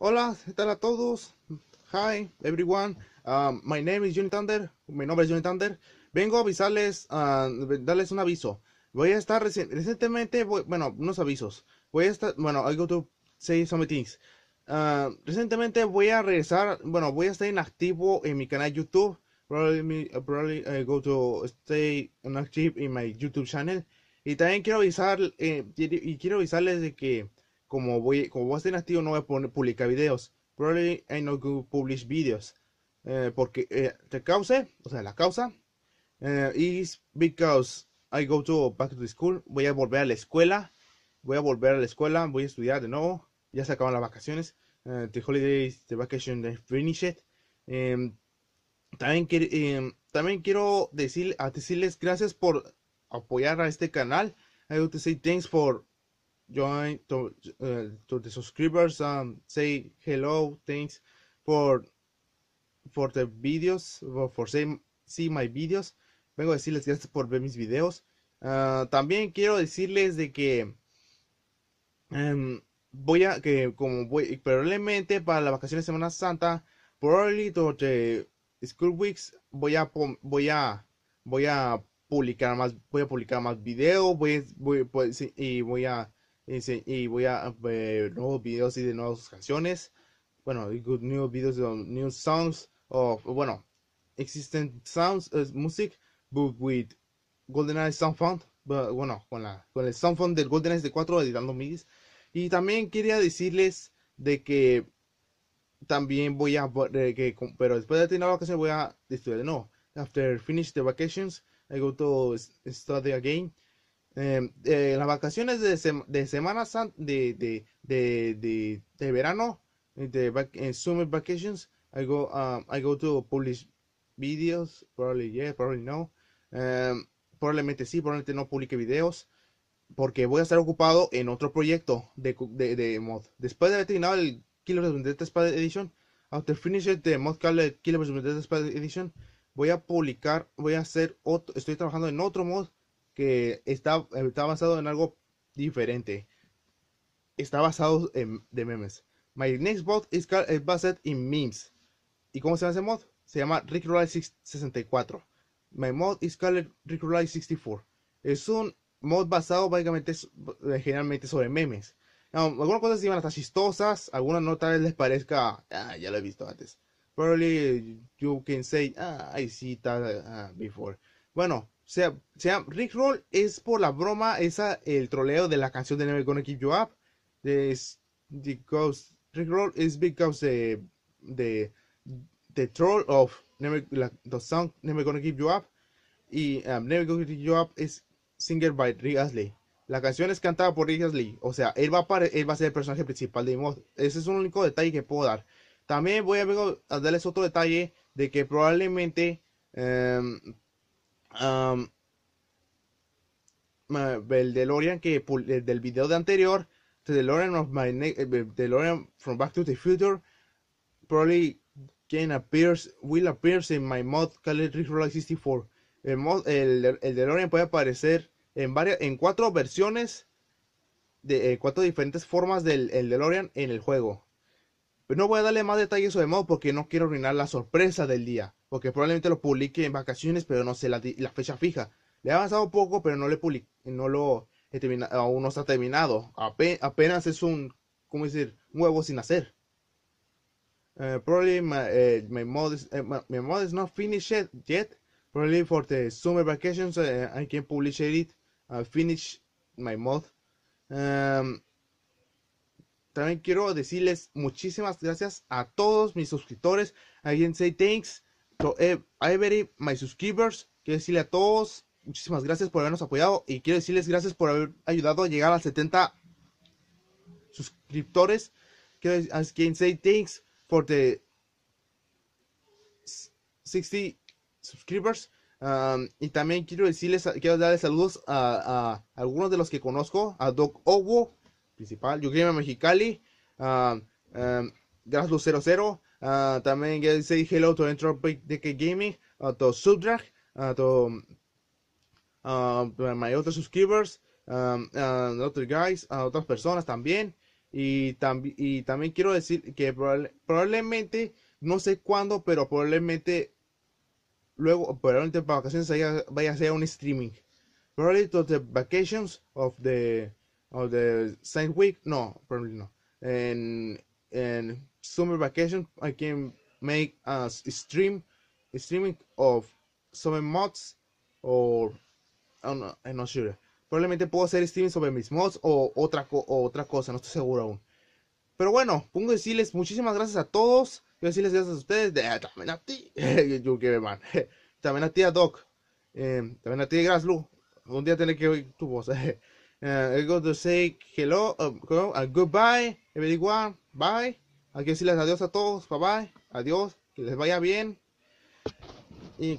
Hola, ¿qué tal a todos? Hi, everyone. Um, my name is Johnny Thunder. Mi nombre es Johnny Thunder. Vengo a avisarles, a uh, darles un aviso. Voy a estar recientemente, bueno, unos avisos. Voy a estar, bueno, I go to say some things. Uh, recientemente voy a regresar, bueno, voy a estar inactivo en mi canal YouTube. Probably, me, uh, probably go to stay inactive in my YouTube channel. Y también quiero avisar, eh, y quiero avisarles de que como voy, como voy a ser no voy a poner, publicar videos. Probably I no publish videos. Eh, porque eh, cause, o sea, la causa, eh, is because I go to back to school. Voy a volver a la escuela. Voy a volver a la escuela. Voy a estudiar de nuevo. Ya se acaban las vacaciones. Eh, the holidays, the vacation, they finished em, también, em, también quiero decirles gracias por apoyar a este canal. I would say thanks for join eh, to, the subscribers and say hello, thanks for, for the videos, for say, see my videos. Vengo a decirles gracias por ver mis videos. Ah, también quiero decirles de que em, voy a que como voy probablemente para la vacaciones de Semana Santa, probably to the school weeks voy a voy a voy a publicar más voy a publicar más videos pues, y voy a y, voy a ver nuevos videos y de nuevas canciones. Bueno, nuevos videos de new songs. O bueno, existen sounds, music, but with GoldenEye Sound Font. bueno, con, la, con el Sound Font del GoldenEye de 4 editando MIDIs. Y también quería decirles de que también voy a que, pero después de tener la vacación voy a estudiar de no after finish the vacations I go to study again Em, eh, las vacaciones de, de Semana Santa, de, de, de, de, verano, de eh, summer vacations, I go, um, I go to publish videos, probably probably no. Em, probablemente sí, probablemente no publique videos, porque voy a estar ocupado en otro proyecto de, mod. Después de haber terminado el Killer de Vendetta Spider Edition, after finishing the mod Killer Vendetta para Edition, voy a publicar, voy a hacer otro, estoy trabajando en otro mod que está, está basado en algo diferente. Está basado en de memes. My next bot is, called, based in memes. ¿Y cómo se llama ese mod? Se llama Rickroll64. My mod is called Rickroll64. Es un mod basado básicamente generalmente sobre memes. algunas cosas llaman hasta chistosas, algunas no tal vez les parezca, ah, ya lo he visto antes. Probably you can say, ah, I see that ah, before. Bueno, sea, sea Rickroll es por la broma, es el troleo de la canción de Never Gonna Keep You Up. Es because Rickroll is because the, the troll of the song Never Gonna Keep You Up. Y um, Never Gonna Keep You Up es singer by Rick lee La canción es cantada por Rick lee O sea, él va, a él va a ser el personaje principal de Mod. Ese es un único detalle que puedo dar. También voy a, darles otro detalle de que probablemente... Em, el DeLorean que del video de anterior, The este DeLorean of my eh, eh, from Back to the Future, probably can appears will appear in my mod Calendar 64. El, el, DeLorean puede aparecer en varias en cuatro versiones de eh, cuatro diferentes formas del DeLorean en el juego. Pero no voy a darle más detalles sobre el mod porque no quiero arruinar la sorpresa del día porque probablemente lo publique en vacaciones, pero no sé la, fecha fija. Le ha avanzado un poco, pero no, le no lo termina, aún no está terminado. apenas es un, ¿cómo decir? huevo sin hacer. Eh, probably my, eh, my, mod is, eh, my, mod is not finished yet. Probably for the summer vacations I can publish it. finish my mod. Um, también quiero decirles muchísimas gracias a todos mis suscriptores. Alguien say thanks to every eh, my subscribers. Quiero decirle a todos, muchísimas gracias por habernos apoyado y quiero decirles gracias por haber ayudado a llegar a 70 suscriptores. Quiero decir, say thanks for the 60 subscribers. Um, y también quiero decirles, quiero darles saludos a, algunos de los que conozco, a Doc Owo, principal, yo Mexicali, Gracias um, um, Graslo00, Ah, también ya dije hello to Entropic que Gaming, uh, to Subdrag, ah, to my other subscribers, um, other guys, a otras personas también. Y, también quiero decir que probablemente, no sé cuándo, pero probablemente luego, probablemente para vacaciones vaya, a ser un streaming. Probably to the vacations of the, of the same week, no, probably no. en summer vacation, I can make a stream streaming of summer mods or I'm ah, not, I'm eh, not sure. Probablemente puedo hacer streaming sobre mis mods o otra, o otra cosa, no estoy seguro aún. Pero bueno, pongo decirles muchísimas gracias a todos. quiero decirles gracias a ustedes, de, ah, también a ti, man. también a ti, a Doc. Eh, también a ti, Graslu. Un día tendré que oír tu voz. Eh, I'm going to say hello, um, uh, goodbye, everyone. Bye aquí que decirles adiós a todos, papá, adiós, que les vaya bien. Y